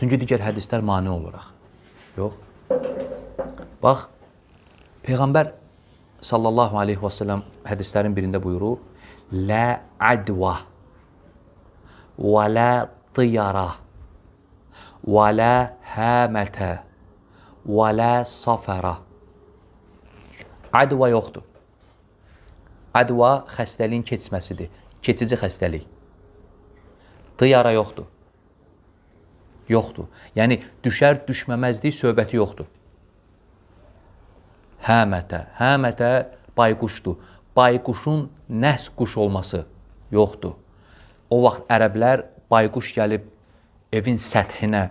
Çünki digər hədislər mane olaraq. Yox. Bax, Peyğəmbər sallallahu aleyhi və sələm hədislərin birində buyurur, Lə ədvə və lə tiyara və lə həmətə və lə safara Ədvə yoxdur. Ədvə xəstəliyin keçməsidir. Keçici xəstəlik. Tiyara yoxdur yoxdur. Yəni düşər düşməməzlik söhbəti yoxdur. Həmətə, həmətə bayquşdur. Bayquşun nəs quş olması yoxdur. O vaxt ərəblər bayquş gəlib evin səthinə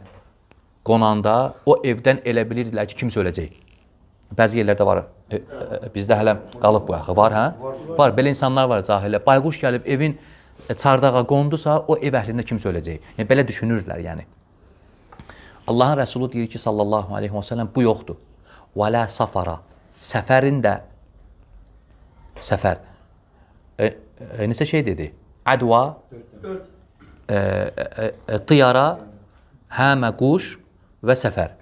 qonanda o evdən elə bilirdilər ki, kimsə öləcək. Bəzi yerlərdə var. E, e, e bizdə hələ qalıb bu axı. Var hə? Var, belə insanlar var cahillər. Bayquş gəlib evin e, çardağa qondusa, o ev əhlində kimsə öləcək. Yəni belə düşünürlər, yəni. Allahın Rəsulu deyir ki, sallallahu aleyhi və sələm, bu yoxdur. Və lə safara. Səfərin də səfər. E, e, neçə şey dedi? Ədva, e, e, tiyara, e, həmə quş və səfər.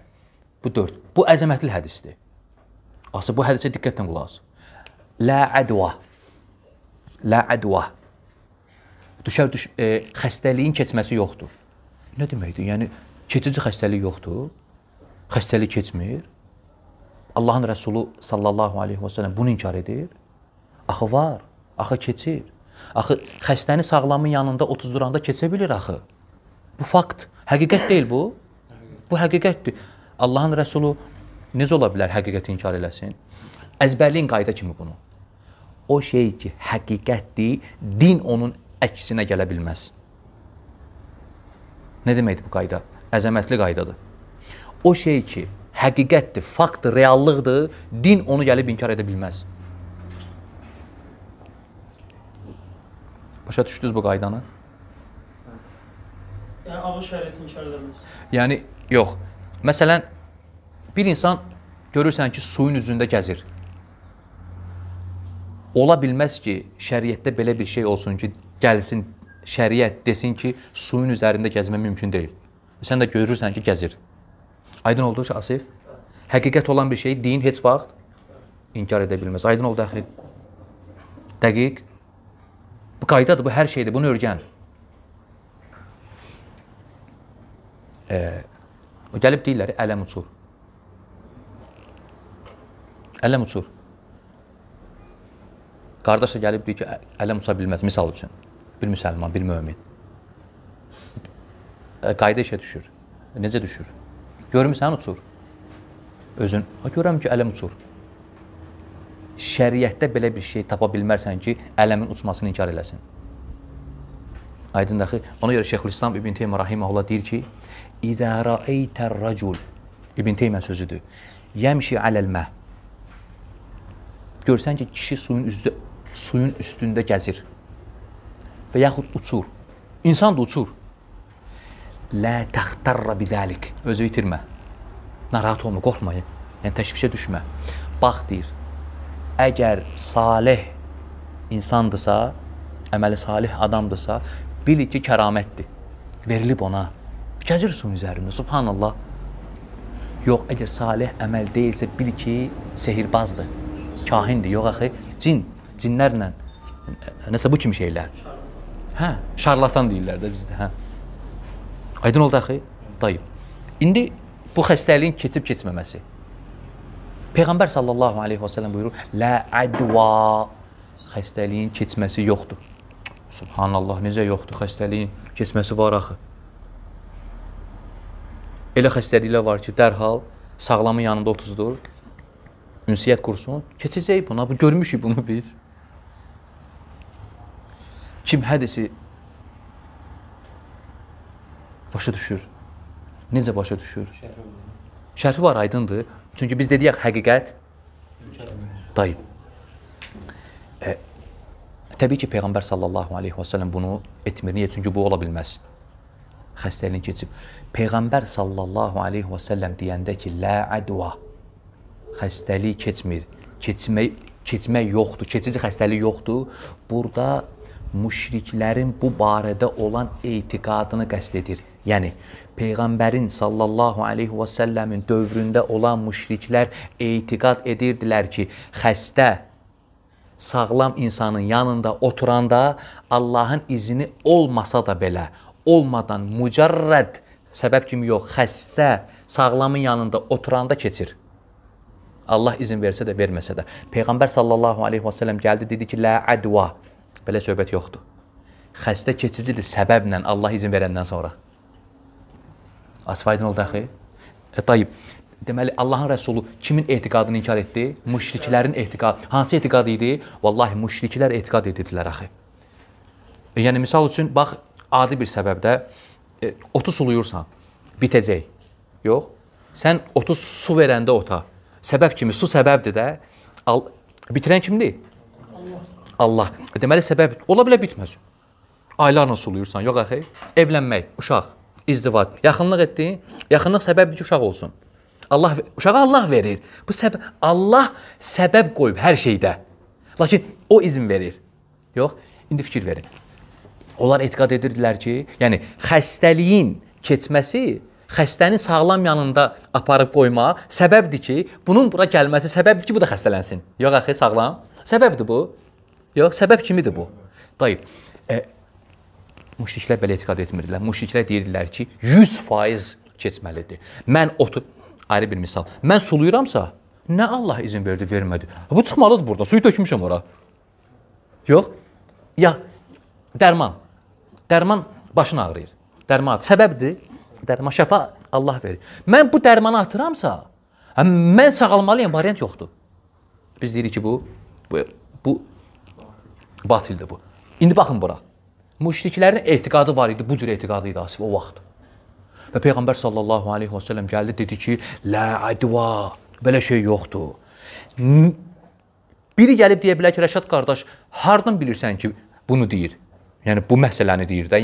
Bu dörd. Bu əzəmətli hədisdir. Asıl bu hədisə diqqətlə qulaq as. Lə ədva. Lə ədva. Düşər düş, e, xəstəliyin keçməsi yoxdur. Nə deməkdir? Yəni Keçici xəstəlik yoxdur. Xəstəlik keçmir. Allahın Rəsulu sallallahu aleyhi və sələm bunu inkar edir. Axı var, axı keçir. Axı xəstəni sağlamın yanında 30 duranda keçə bilir axı. Bu fakt, həqiqət deyil bu. Bu həqiqətdir. Allahın Rəsulu necə ola bilər həqiqəti inkar eləsin? Əzbərliyin qayda kimi bunu. O şey ki, həqiqətdir, din onun əksinə gələ bilməz. Nə deməkdir bu qayda? əzəmətli qaydadır. O şey ki, həqiqətdir, faktdır, reallıqdır, din onu gəlib inkar edə bilməz. Başa düşdünüz bu qaydanı? Yəni ağıl şəriəti inkar edilməz. Yəni yox. Məsələn, bir insan görürsən ki, suyun üzündə gəzir. Ola bilməz ki, şəriətdə belə bir şey olsun ki, gəlsin şəriət desin ki, suyun üzərində gəzmək mümkün deyil. Sən də görürsən ki, gəzir. Aydın oldu Asif? Həqiqət olan bir şey din heç vaxt inkar edə bilməz. Aydın oldu axı? Dəqiq. Bu qaydadır, bu hər şeydir. Bunu öyrən. Ee, gəlib deyirlər, ələm uçur. Ələm uçur. Qardaş da gəlib deyir ki, ələm uça bilməz, misal üçün. Bir müsəlman, bir mömin qayda işə düşür. Necə düşür? Görmüsən hə, uçur. Özün. Ha görəm ki, ələm uçur. Şəriətdə belə bir şey tapa bilmərsən ki, ələmin uçmasını inkar eləsin. Aydın daxı, ona görə Şeyxülislam İbn Teymiyyə rahimehullah deyir ki, "İzə ra'eytər racul" İbn Teymiyyə sözüdür. "Yemşi aləl-mə" Görsən ki, kişi suyun üstü suyun üstündə gəzir və yaxud uçur. İnsan da uçur. Lə təxtərra bizəlik. Özü itirmə. Narahat olma, qorxma. Yəni təşvişə düşmə. Bax deyir. Əgər salih insandırsa, əməli salih adamdırsa, bil ki, kəramətdir. Verilib ona. Gəcir suyun üzərində. Subhanallah. Yox, əgər salih əməl deyilsə, bil ki, sehirbazdır. Kahindir. Yox axı, cin, cinlərlə nəsə bu kimi şeylər. Hə, şarlatan deyirlər də bizdə, hə. Aydın oldu axı? Dayıb. İndi bu xəstəliyin keçib keçməməsi. Peyğəmbər sallallahu alayhi və sallam buyurur: "Lə adva" xəstəliyin keçməsi yoxdur. Subhanallah, necə yoxdur xəstəliyin keçməsi var axı. Elə xəstəliklər var ki, dərhal sağlamın yanında 30-dur. Ünsiyyət qursun, keçəcək buna. Bu görmüşük bunu biz. Kim hədisi başa düşür. Necə başa düşür? Şərhi var, aydındır. Çünki biz dediyək həqiqət dayıb. E, təbii ki, Peyğəmbər sallallahu alayhi və sallam bunu etmir. Niyə? Çünki bu ola bilməz. Xəstəliyin keçib. Peyğəmbər sallallahu alayhi və sallam deyəndə ki, la adva. Xəstəlik keçmir. Keçmək keçmək yoxdur. Keçici xəstəlik yoxdur. Burada müşriklərin bu barədə olan etiqadını qəsd edir. Yəni peyğəmbərin sallallahu alayhi və səlləmin dövründə olan müşriklər etiqad edirdilər ki, xəstə sağlam insanın yanında oturanda Allahın izni olmasa da belə, olmadan mücərrəd səbəb kimi yox, xəstə sağlamın yanında oturanda keçir. Allah izin versə də, verməsə də. Peyğəmbər sallallahu alayhi və sallam gəldi, dedi ki, la adva. Belə söhbət yoxdur. Xəstə keçicidir səbəblə Allah izin verəndən sonra. Aydın oldu axı. E, dayıb. Deməli Allahın rəsulu kimin etiqadını inkar etdi? Müşriklərin etiqadı. Hansı etiqad idi? Vallahi müşriklər etiqad edirdilər axı. E, yəni misal üçün bax adi bir səbəbdə e, otu suluyursan, bitəcək. Yox. Sən otu su verəndə ota. Səbəb kimi su səbəbdir də. Al, bitirən kimdir? Allah. Allah. E, deməli səbəb ola bilər bitməz. Aylarla suluyursan, yox axı. Evlənmək, uşaq. İzdivac. Yaxınlıq etdi. Yaxınlıq səbəbdir ki, uşaq olsun. Allah uşağa Allah verir. Bu səbəb Allah səbəb qoyub hər şeydə. Lakin o izin verir. Yox, indi fikir verin. Onlar etiqad edirdilər ki, yəni xəstəliyin keçməsi xəstənin sağlam yanında aparıb qoyma səbəbdir ki, bunun bura gəlməsi səbəbdir ki, bu da xəstələnsin. Yox axı, sağlam. Səbəbdir bu. Yox, səbəb kimidir bu? Dayı, e, Müşriklər belə etiqad etmirdilər. Müşriklər deyirdilər ki, 100% keçməlidir. Mən otu ayrı bir misal. Mən suluyuramsa, nə Allah izin verdi, vermədi. Bu çıxmalıdır burada. Suyu tökmüşəm ora. Yox. Ya dərman. Dərman başın ağrıyır. Dərman səbəbdir. Dərman şəfa Allah verir. Mən bu dərmanı atıramsa, hə, mən sağalmalıyam, variant yoxdur. Biz deyirik ki, bu bu, bu batildir bu. İndi baxın bura müşriklərin etiqadı var idi, bu cür etiqadı idi Asif o vaxt. Və Peyğəmbər sallallahu aleyhi və səlləm gəldi, dedi ki, Lə ədva, belə şey yoxdur. Biri gəlib deyə bilər ki, Rəşad qardaş, hardan bilirsən ki, bunu deyir? Yəni, bu məsələni deyir də,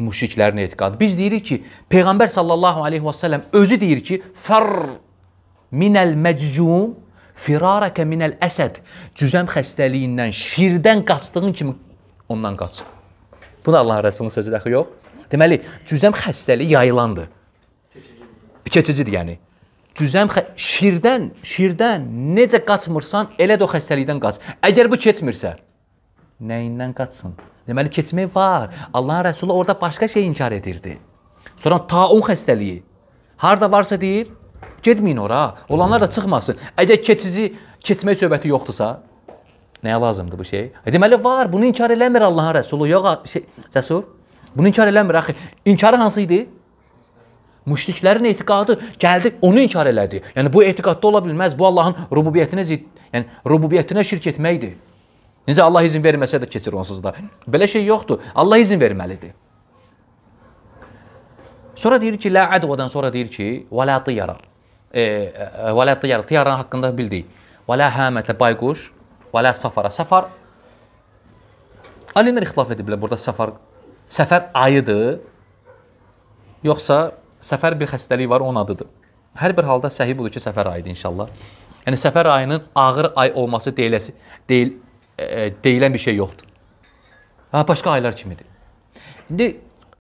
müşriklərin etiqadı. Biz deyirik ki, Peyğəmbər sallallahu aleyhi və səlləm özü deyir ki, Fər minəl məczum firarəkə minəl əsəd. Cüzəm xəstəliyindən, şirdən qaçdığın kimi ondan qaç. Bunu Allahın Rəsulunun sözü dəxi yox. Deməli, cüzəm xəstəliyi yayılandır. Keçicidir yəni. Cüzəm şirdən, şirdən necə qaçmırsan, elə də o xəstəlikdən qaç. Əgər bu keçmirsə, nəyindən qaçsın? Deməli, keçmək var. Allahın Rəsulu orada başqa şey inkar edirdi. Sonra taun xəstəliyi. Harda varsa deyir, getməyin ora. Olanlar da çıxmasın. Əgər keçici keçmək söhbəti yoxdursa, Nəyə lazımdır bu şey? E, deməli var, bunu inkar eləmir Allahın rəsulu. Yox, şey, Cəsur. Bunu inkar eləmir axı. İnkarı hansı idi? Müşriklərin etiqadı gəldi, onu inkar elədi. Yəni bu etiqadda ola bilməz. Bu Allahın rububiyyətinə zidd, yəni rububiyyətinə şirk etməkdir. Necə Allah izin verməsə də keçir onsuz da. Belə şey yoxdur. Allah izin verməlidir. Sonra deyir ki, la advadan sonra deyir ki, və la tiyara. E, e, e, və la tiyara, tiyaranın haqqında bildik. Və la hamətə bayquş, Və lə səfərə. Səfər alimlər ixtilaf ediblər burada səfər. Səfər ayıdır. Yoxsa səfər bir xəstəlik var, onun adıdır. Hər bir halda səhih budur ki, səfər ayıdır inşallah. Yəni səfər ayının ağır ay olması deyiləsi deyil e, deyilən bir şey yoxdur. Ha başqa aylar kimidir. İndi